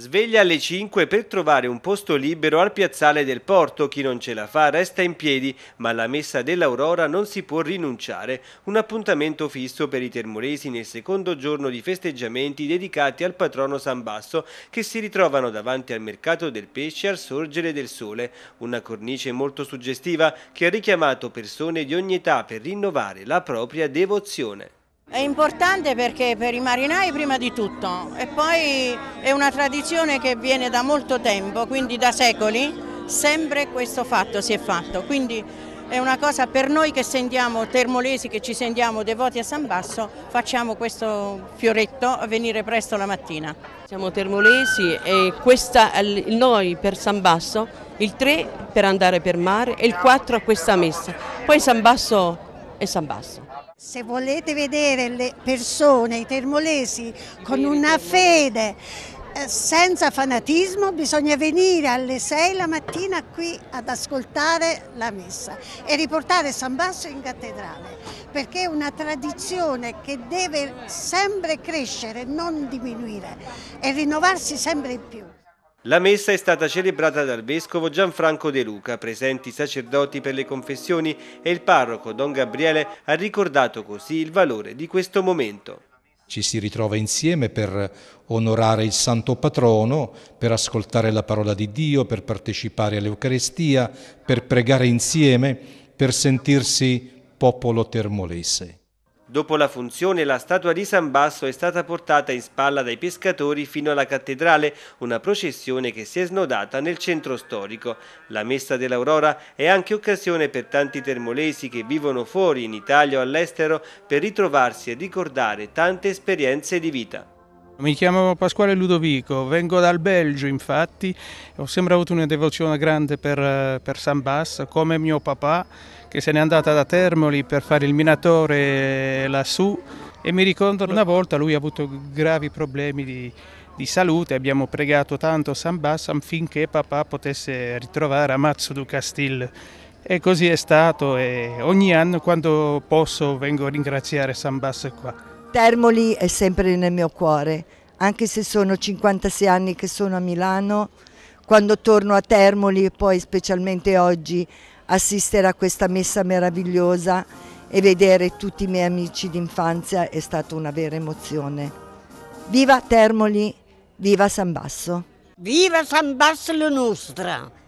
Sveglia alle 5 per trovare un posto libero al piazzale del porto. Chi non ce la fa resta in piedi, ma alla messa dell'Aurora non si può rinunciare. Un appuntamento fisso per i termoresi nel secondo giorno di festeggiamenti dedicati al patrono San Basso, che si ritrovano davanti al mercato del pesce al sorgere del sole. Una cornice molto suggestiva che ha richiamato persone di ogni età per rinnovare la propria devozione. È importante perché per i marinai prima di tutto e poi è una tradizione che viene da molto tempo, quindi da secoli sempre questo fatto si è fatto, quindi è una cosa per noi che sentiamo termolesi, che ci sentiamo devoti a San Basso, facciamo questo fioretto a venire presto la mattina. Siamo termolesi e questa, noi per San Basso il 3 per andare per mare e il 4 a questa messa. Poi San Basso e San Basso. Se volete vedere le persone, i termolesi, con una fede eh, senza fanatismo bisogna venire alle 6 la mattina qui ad ascoltare la messa e riportare San Basso in cattedrale perché è una tradizione che deve sempre crescere, non diminuire e rinnovarsi sempre di più. La messa è stata celebrata dal vescovo Gianfranco De Luca, presenti i sacerdoti per le confessioni e il parroco Don Gabriele ha ricordato così il valore di questo momento. Ci si ritrova insieme per onorare il Santo Patrono, per ascoltare la parola di Dio, per partecipare all'Eucarestia, per pregare insieme, per sentirsi popolo termolese. Dopo la funzione, la statua di San Basso è stata portata in spalla dai pescatori fino alla cattedrale, una processione che si è snodata nel centro storico. La messa dell'Aurora è anche occasione per tanti termolesi che vivono fuori, in Italia o all'estero, per ritrovarsi e ricordare tante esperienze di vita. Mi chiamo Pasquale Ludovico, vengo dal Belgio infatti, ho sempre avuto una devozione grande per, eh, per, San Bass, come mio papà che se n'è andato da Termoli per fare il minatore lassù e mi ricordo una volta lui ha avuto gravi problemi di, di salute, abbiamo pregato tanto San Bass affinché papà potesse ritrovare Amazzo du Castil. E così è stato e ogni anno quando posso vengo a ringraziare San Bass qua. Termoli è sempre nel mio cuore, anche se sono 56 anni che sono a Milano, quando torno a Termoli e poi specialmente oggi assistere a questa messa meravigliosa e vedere tutti i miei amici d'infanzia è stata una vera emozione. Viva Termoli, viva San Basso! Viva San Basso la nostra!